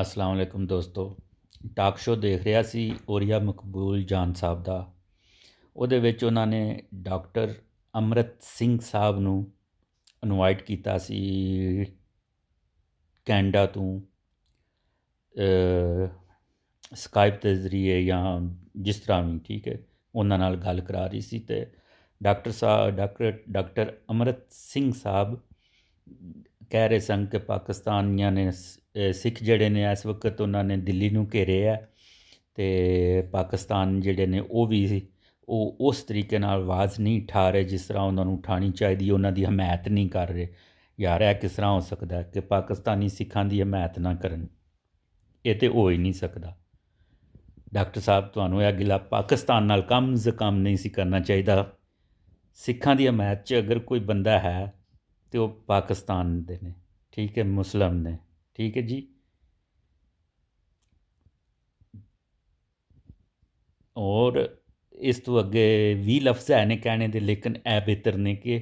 ਅਸਲਾਮ ਅਲੈਕਮ ਦੋਸਤੋ talk show ਦੇਖ ਰਿਹਾ ਸੀ ਔਰੀਆ ਮਕਬੂਲ ਜਾਨ ਸਾਹਿਬ ਦਾ ਉਹਦੇ ਵਿੱਚ ਉਹਨਾਂ ਨੇ ਡਾਕਟਰ ਅਮਰਤ ਸਿੰਘ ਸਾਹਿਬ ਨੂੰ ਇਨਵਾਈਟ ਕੀਤਾ ਸੀ ਕੈਨੇਡਾ ਤੋਂ ਸਕਾਈਪ ਦੇ ਜ਼ਰੀਏ ਜਾਂ ਜਿਸ ਤਰ੍ਹਾਂ ਵੀ ਠੀਕ ਹੈ ਉਹਨਾਂ ਨਾਲ ਗੱਲ ਕਰਾ ਰਹੀ ਸੀ ਤੇ ਡਾਕਟਰ ਸਾਹਿਬ ਡਾਕਟਰ ਡਾਕਟਰ ਅਮਰਤ ਸਿੰਘ ਸਾਹਿਬ ਕਹਿ ਰਹੇ ਸਨ ਕਿ ਪਾਕਿਸਤਾਨੀਆਂ ਨੇ ਸਿੱਖ ਜਿਹੜੇ ਨੇ ਇਸ ਵਕਤ ਉਹਨਾਂ ਨੇ ਦਿੱਲੀ ਨੂੰ ਘੇਰੇ ਆ ਤੇ ਪਾਕਿਸਤਾਨ ਜਿਹੜੇ ਨੇ ਉਹ ਵੀ ਉਹ ਉਸ ਤਰੀਕੇ ਨਾਲ ਆਵਾਜ਼ ਨਹੀਂ ਠਾ ਰਹੇ ਜਿਸ ਤਰ੍ਹਾਂ ਉਹਨਾਂ ਨੂੰ ਠਾਣੀ ਚਾਹੀਦੀ ਉਹਨਾਂ ਦੀ ਹਮਾਇਤ ਨਹੀਂ ਕਰ ਰਹੇ ਯਾਰ ਇਹ ਕਿਸ ਤਰ੍ਹਾਂ ਹੋ ਸਕਦਾ ਕਿ ਪਾਕਿਸਤਾਨੀ ਸਿੱਖਾਂ ਦੀ ਹਮਾਇਤ ਨਾ ਕਰਨ ਇਹ ਤੇ ਹੋ ਹੀ ਨਹੀਂ ਸਕਦਾ ਡਾਕਟਰ ਸਾਹਿਬ ਤੁਹਾਨੂੰ ਇਹ ਗਿਲਾ ਪਾਕਿਸਤਾਨ ਨਾਲ ਕੰਮ ਜ਼ਕਮ ਨਹੀਂ ਸੀ ਕਰਨਾ ਚਾਹੀਦਾ ਸਿੱਖਾਂ ਦੀ ਹਮਾਇਤ 'ਚ ਅਗਰ ਕੋਈ ਬੰਦਾ ਹੈ ਤੇ ਉਹ ਪਾਕਿਸਤਾਨ ਦੇ ਨੇ ਠੀਕ ਹੈ ਮੁਸਲਮ ਨੇ ਠੀਕ ਹੈ ਜੀ ਔਰ ਇਸ ਤੋਂ ਅੱਗੇ ਵੀ ਲਫ਼ਜ਼ ਹੈ ਨੇ ਕਹਿਣੇ ਦੇ ਲੇਕਿਨ ਐ ਬਿਹਤਰ ਨੇ ਕਿ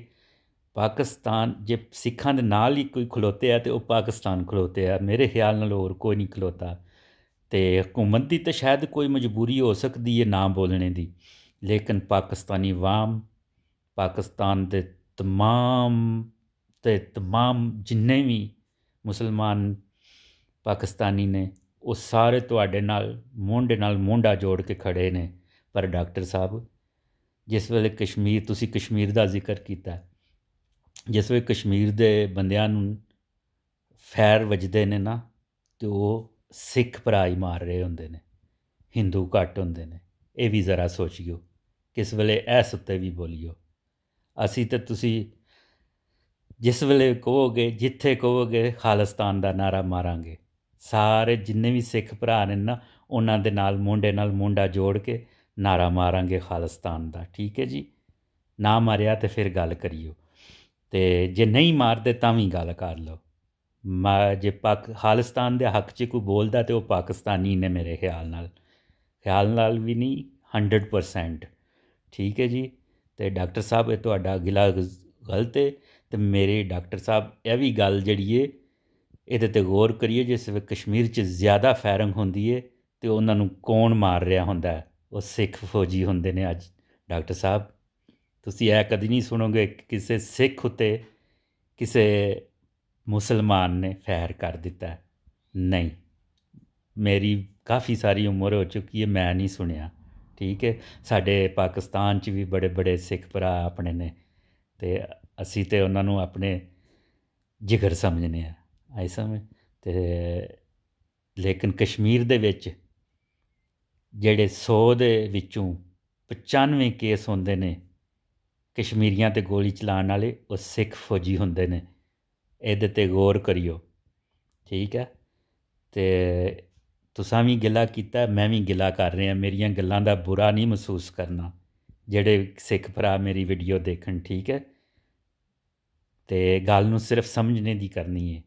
ਪਾਕਿਸਤਾਨ ਜੇ ਸਿੱਖਾਂ ਦੇ ਨਾਲ ਹੀ ਕੋਈ ਖਲੋਤੇ ਆ ਤੇ ਉਹ ਪਾਕਿਸਤਾਨ ਖਲੋਤੇ ਆ ਮੇਰੇ ਖਿਆਲ ਨਾਲ ਹੋਰ ਕੋਈ ਨਹੀਂ ਖਲੋਤਾ ਤੇ ਹਕੂਮਤ ਦੀ ਤਾਂ ਸ਼ਾਇਦ ਕੋਈ ਮਜਬੂਰੀ ਹੋ ਸਕਦੀ ਹੈ ਨਾ ਬੋਲਣੇ ਦੀ ਲੇਕਿਨ ਪਾਕਿਸਤਾਨੀ ਵਾਮ ਪਾਕਿਸਤਾਨ ਦੇ ਤਮਾਮ ਤੇ ਤਮਾਮ ਜਿੰਨੇ ਵੀ ਮੁਸਲਮਾਨ ਪਾਕਿਸਤਾਨੀ ਨੇ ਉਹ ਸਾਰੇ ਤੁਹਾਡੇ ਨਾਲ ਮੁੰਡੇ ਨਾਲ ਮੁੰਡਾ ਜੋੜ ਕੇ ਖੜੇ ਨੇ ਪਰ ਡਾਕਟਰ ਸਾਹਿਬ ਜਿਸ ਵੇਲੇ ਕਸ਼ਮੀਰ ਤੁਸੀਂ ਕਸ਼ਮੀਰ ਦਾ ਜ਼ਿਕਰ ਕੀਤਾ ਜਿਸ ਵੇਲੇ ਕਸ਼ਮੀਰ ਦੇ ਬੰਦਿਆਂ ਨੂੰ ਫੈਰ ਵੱਜਦੇ ਨੇ ਨਾ ਤੇ ਉਹ ਸਿੱਖ ਭਰਾਈ ਮਾਰ ਰਹੇ ਹੁੰਦੇ ਨੇ ਹਿੰਦੂ ਘੱਟ ਹੁੰਦੇ ਨੇ ਇਹ ਵੀ ਜ਼ਰਾ ਸੋਚਿਓ ਕਿਸ ਵੇਲੇ ਐਸ ਉੱਤੇ ਵੀ ਬੋਲਿਓ ਅਸੀਂ ਤੇ ਤੁਸੀਂ ਜਿਸ ਵੇਲੇ ਕਹੋਗੇ ਜਿੱਥੇ ਕਹੋਗੇ ਖਾਲਿਸਤਾਨ ਦਾ ਨਾਰਾ ਮਾਰਾਂਗੇ ਸਾਰੇ ਜਿੰਨੇ ਵੀ ਸਿੱਖ ਭਰਾ ਨੇ ਨਾ ਉਹਨਾਂ ਦੇ ਨਾਲ ਮੁੰਡੇ ਨਾਲ ਮੁੰਡਾ ਜੋੜ ਕੇ ਨਾਰਾ ਮਾਰਾਂਗੇ ਖਾਲਸਤਾਨ ਦਾ ਠੀਕ ਹੈ ਜੀ ਨਾ ਮਾਰਿਆ ਤੇ ਫਿਰ ਗੱਲ ਕਰਿਓ ਤੇ ਜੇ ਨਹੀਂ ਮਾਰਦੇ ਤਾਂ ਵੀ ਗੱਲ ਕਰ ਲਓ ਜੇ ਪਾਕ ਖਾਲਸਤਾਨ ਦੇ ਹੱਕ 'ਚ ਕੋਈ ਬੋਲਦਾ ਤੇ ਉਹ ਪਾਕਿਸਤਾਨੀ ਨੇ ਮੇਰੇ ਖਿਆਲ ਨਾਲ ਖਿਆਲ ਨਾਲ ਵੀ ਨਹੀਂ 100% ਠੀਕ ਹੈ ਜੀ ਤੇ ਡਾਕਟਰ ਸਾਹਿਬ ਇਹ ਤੁਹਾਡਾ ਗਿਲਾ ਗਲਤ ਹੈ ਤੇ ਮੇਰੇ ਡਾਕਟਰ ਸਾਹਿਬ ਇਹ ਵੀ ਗੱਲ ਜਿਹੜੀ ਏ ਇਹਦੇ ਤੇ ਗੌਰ ਕਰੀਏ ਜਿਸ ਵਿੱਚ ਕਸ਼ਮੀਰ 'ਚ ਜ਼ਿਆਦਾ ਫਾਇਰਿੰਗ ਹੁੰਦੀ ਏ ਤੇ ਉਹਨਾਂ ਨੂੰ ਕੌਣ ਮਾਰ ਰਿਹਾ ਹੁੰਦਾ ਉਹ ਸਿੱਖ ਫੌਜੀ ਹੁੰਦੇ ਨੇ ਅੱਜ ਡਾਕਟਰ ਸਾਹਿਬ ਤੁਸੀਂ ਇਹ ਕਦੀ ਨਹੀਂ ਸੁਣੋਗੇ ਕਿਸੇ ਸਿੱਖ ਉਤੇ ਕਿਸੇ ਮੁਸਲਮਾਨ ਨੇ ਫੈਰ ਕਰ ਦਿੱਤਾ ਨਹੀਂ ਮੇਰੀ ਕਾਫੀ ਸਾਰੀ ਉਮਰ ਹੋ ਚੁੱਕੀ ਹੈ ਮੈਂ ਨਹੀਂ ਸੁਣਿਆ ਠੀਕ ਹੈ ਸਾਡੇ ਪਾਕਿਸਤਾਨ 'ਚ ਵੀ ਬੜੇ ਬੜੇ ਸਿੱਖ ਭਰਾ ਆਪਣੇ ਨੇ ਤੇ ਅਸੀਂ ਤੇ ਉਹਨਾਂ ਨੂੰ ਆਪਣੇ ਜਿਗਰ ਸਮਝਨੇ ਆ ਆਈ ਸਮਝ ਤੇ ਲੇਕਿਨ ਕਸ਼ਮੀਰ ਦੇ ਵਿੱਚ ਜਿਹੜੇ 100 ਦੇ ਵਿੱਚੋਂ 95 ਕੇਸ ਹੁੰਦੇ ਨੇ ਕਸ਼ਮੀਰੀਆਂ ਤੇ ਗੋਲੀ ਚਲਾਉਣ ਵਾਲੇ ਉਹ ਸਿੱਖ ਫੌਜੀ ਹੁੰਦੇ ਨੇ ਇਹਦੇ ਤੇ ਗੌਰ ਕਰਿਓ ਠੀਕ ਹੈ ਤੇ ਤੁਸੀਂ ਵੀ ਗਿਲਾ ਕੀਤਾ ਮੈਂ ਵੀ ਗਿਲਾ ਕਰ ਰਿਹਾ ਮੇਰੀਆਂ ਗੱਲਾਂ ਦਾ ਬੁਰਾ ਨਹੀਂ ਮਹਿਸੂਸ ਕਰਨਾ ਜਿਹੜੇ ਸਿੱਖ ਭਰਾ ਮੇਰੀ ਵੀਡੀਓ ਦੇਖਣ ਠੀਕ ਹੈ ਤੇ ਗੱਲ ਨੂੰ ਸਿਰਫ ਸਮਝਣੇ ਦੀ ਕਰਨੀ ਹੈ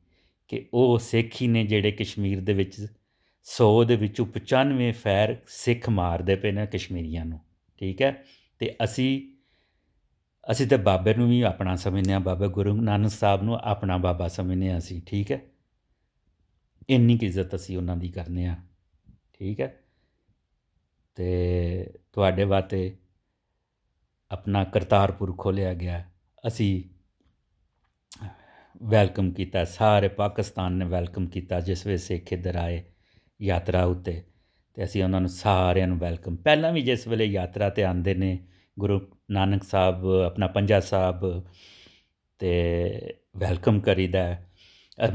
ਕਿ ਉਹ ਸਿੱਖ ਹੀ ਨੇ ਜਿਹੜੇ ਕਸ਼ਮੀਰ ਦੇ ਵਿੱਚ 100 ਦੇ ਵਿੱਚੋਂ 95 ਫੈਰ ਸਿੱਖ ਮਾਰਦੇ ਪਏ ਨੇ ਕਸ਼ਮੀਰੀਆਂ ਨੂੰ ਠੀਕ ਹੈ ਤੇ ਅਸੀਂ ਅਸੀਂ ਤਾਂ ਬਾਬੇ ਨੂੰ ਵੀ ਆਪਣਾ ਸਮਝਨੇ ਆ ਬਾਬਾ ਗੁਰੂ ਨਾਨਕ ਸਾਹਿਬ ਨੂੰ ਆਪਣਾ ਬਾਬਾ ਸਮਝਨੇ ਆ ਅਸੀਂ ਠੀਕ ਹੈ ਇੰਨੀ ਕਿ ਇੱਜ਼ਤ ਅਸੀਂ ਉਹਨਾਂ ਦੀ ਕਰਨੇ ਆ ਠੀਕ ਹੈ ਤੇ ਤੁਹਾਡੇ ਵਾਤੇ ਆਪਣਾ ਕਰਤਾਰਪੁਰ ਖੋਲਿਆ ਗਿਆ ਅਸੀਂ ਵੈਲਕਮ ਕੀਤਾ ਸਾਰੇ ਪਾਕਿਸਤਾਨ ਨੇ ਵੈਲਕਮ ਕੀਤਾ ਜਿਸ ਵੇ ਸਿੱਖ ਇਧਰ ਆਏ ਯਾਤਰਾ ਉਤੇ ਤੇ ਅਸੀਂ ਉਹਨਾਂ ਨੂੰ ਸਾਰਿਆਂ ਨੂੰ ਵੈਲਕਮ ਪਹਿਲਾਂ ਵੀ ਜਿਸ ਵੇਲੇ ਯਾਤਰਾ ਤੇ ਆਂਦੇ ਨੇ ਗੁਰੂ ਨਾਨਕ ਸਾਹਿਬ ਆਪਣਾ ਪੰਜਾ ਸਾਹਿਬ ਤੇ ਵੈਲਕਮ ਕਰੀਦਾ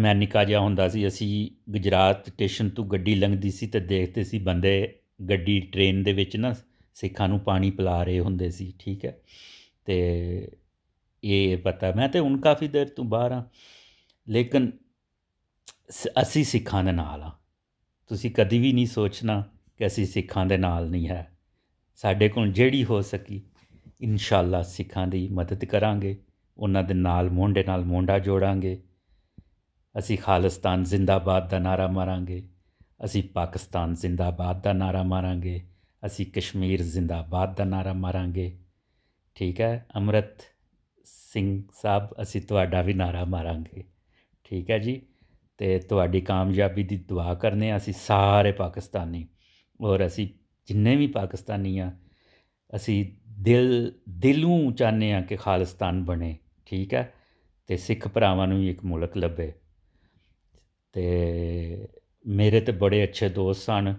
ਮੈਂ ਨਿਕਾ ਜਾ ਹੁੰਦਾ ਸੀ ਅਸੀਂ ਗੁਜਰਾਤ ਸਟੇਸ਼ਨ ਤੋਂ ਗੱਡੀ ਲੰਘਦੀ ਸੀ ਤੇ ਦੇਖਦੇ ਸੀ ਬੰਦੇ ਗੱਡੀ ਟ੍ਰੇਨ ਦੇ ਵਿੱਚ ਨਾ ਸਿੱਖਾਂ ਨੂੰ ਪਾਣੀ ਪਿਲਾ ਰਹੇ ਹੁੰਦੇ ਸੀ ਠੀਕ ਹੈ ਤੇ ਇਹ ਪਤਾ ਮੈਂ ਤੇ ਹੁਣ ਕਾਫੀ ਦੇਰ ਤੋਂ ਬਾਹਰ ਆ ਲੇਕਿਨ ਅਸੀਂ ਸਿੱਖਾਂ ਦੇ ਨਾਲ ਆ ਤੁਸੀਂ ਕਦੀ ਵੀ ਨਹੀਂ ਸੋਚਣਾ ਕਿ ਅਸੀਂ ਸਿੱਖਾਂ ਦੇ ਨਾਲ ਨਹੀਂ ਹੈ ਸਾਡੇ ਕੋਲ ਜਿਹੜੀ ਹੋ ਸਕੀ ਇਨਸ਼ਾਅੱਲਾ ਸਿੱਖਾਂ ਦੀ ਮਦਦ ਕਰਾਂਗੇ ਉਹਨਾਂ ਦੇ ਨਾਲ ਮੋਢੇ ਨਾਲ ਮੋਢਾ ਜੋੜਾਂਗੇ ਅਸੀਂ ਖਾਲਿਸਤਾਨ ਜ਼ਿੰਦਾਬਾਦ ਦਾ ਨਾਰਾ ਮਾਰਾਂਗੇ ਅਸੀਂ ਪਾਕਿਸਤਾਨ ਜ਼ਿੰਦਾਬਾਦ ਦਾ ਨਾਰਾ ਮਾਰਾਂਗੇ ਅਸੀਂ ਕਸ਼ਮੀਰ ਜ਼ਿੰਦਾਬਾਦ ਦਾ ਨਾਰਾ ਮਾਰਾਂਗੇ ਠੀਕ ਹੈ ਅਮਰਤ ਸਿੰਘ ਸਾਹਿਬ ਅਸੀਂ ਤੁਹਾਡਾ ਵੀ ਨਾਰਾ ਮਾਰਾਂਗੇ ਠੀਕ ਹੈ ਜੀ ਤੇ ਤੁਹਾਡੀ ਕਾਮਯਾਬੀ ਦੀ ਦੁਆ ਕਰਨੇ ਆ ਅਸੀਂ ਸਾਰੇ ਪਾਕਿਸਤਾਨੀ ਔਰ ਅਸੀਂ ਜਿੰਨੇ ਵੀ ਪਾਕਿਸਤਾਨੀ ਆ ਅਸੀਂ ਦਿਲ ਦਿਲੋਂ ਚਾਹਨੇ ਆ ਕਿ ਖਾਲਿਸਤਾਨ ਬਣੇ ਠੀਕ ਹੈ ਤੇ ਸਿੱਖ ਭਰਾਵਾਂ ਨੂੰ ਇੱਕ ਮੁਲਕ ਲੱਭੇ ਤੇ ਮੇਰੇ ਤੇ ਬੜੇ ਅੱਛੇ ਦੋਸਤ ਸਨ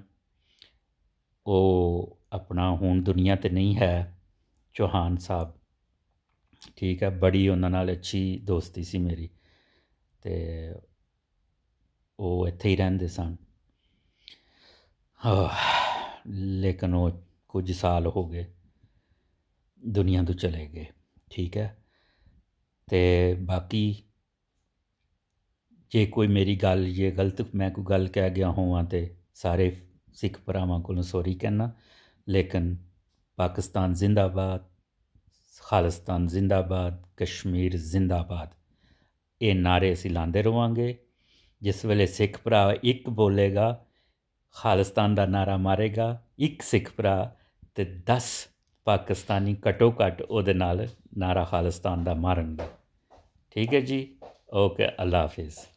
ਉਹ ਆਪਣਾ ਹੁਣ ਦੁਨੀਆ ਤੇ ਨਹੀਂ ਹੈ ਚੋਹਾਨ ਸਾਹਿਬ ਠੀਕ ਹੈ ਬੜੀ ਉਹਨਾਂ ਨਾਲ ਅੱਛੀ ਦੋਸਤੀ ਸੀ ਮੇਰੀ ਤੇ ਉਹ ਇੱਥੇ ਹੀ ਰਹਿੰਦੇ ਸਨ ਲੇਕਿਨ ਉਹ ਕੁਝ ਸਾਲ ਹੋ ਗਏ ਦੁਨੀਆ ਤੋਂ ਚਲੇ ਗਏ ਠੀਕ ਹੈ ਤੇ ਬਾਕੀ ਜੇ ਕੋਈ ਮੇਰੀ ਗੱਲ ਜੇ ਗਲਤ ਮੈਂ ਕੋਈ ਗੱਲ ਕਹਿ ਗਿਆ ਹੋਵਾਂ ਤੇ ਸਾਰੇ ਸਿੱਖ ਭਰਾਵਾਂ ਕੋਲੋਂ ਸੌਰੀ ਕਹਿਣਾ ਲੇਕਿਨ ਪਾਕਿਸਤਾਨ ਜ਼ਿੰਦਾਬਾਦ ਖਾਲਿਸਤਾਨ ਜ਼ਿੰਦਾਬਾਦ ਕਸ਼ਮੀਰ ਜ਼ਿੰਦਾਬਾਦ ਇਹ ਨਾਰੇ ਅਸੀਂ ਲਾਉਂਦੇ ਰਵਾਂਗੇ ਜਿਸ ਵੇਲੇ ਸਿੱਖ ਭਰਾ ਇੱਕ ਬੋਲੇਗਾ ਖਾਲਿਸਤਾਨ ਦਾ ਨਾਰਾ ਮਾਰੇਗਾ ਇੱਕ ਸਿੱਖ ਭਰਾ ਤੇ 10 ਪਾਕਿਸਤਾਨੀ ਘਟੋ ਘਟ ਉਹਦੇ ਨਾਲ ਨਾਰਾ ਖਾਲਿਸਤਾਨ ਦਾ ਮਾਰਨਗੇ ਠੀਕ ਹੈ ਜੀ ਓਕੇ ਅੱਲਾ ਹਾਫਿਜ਼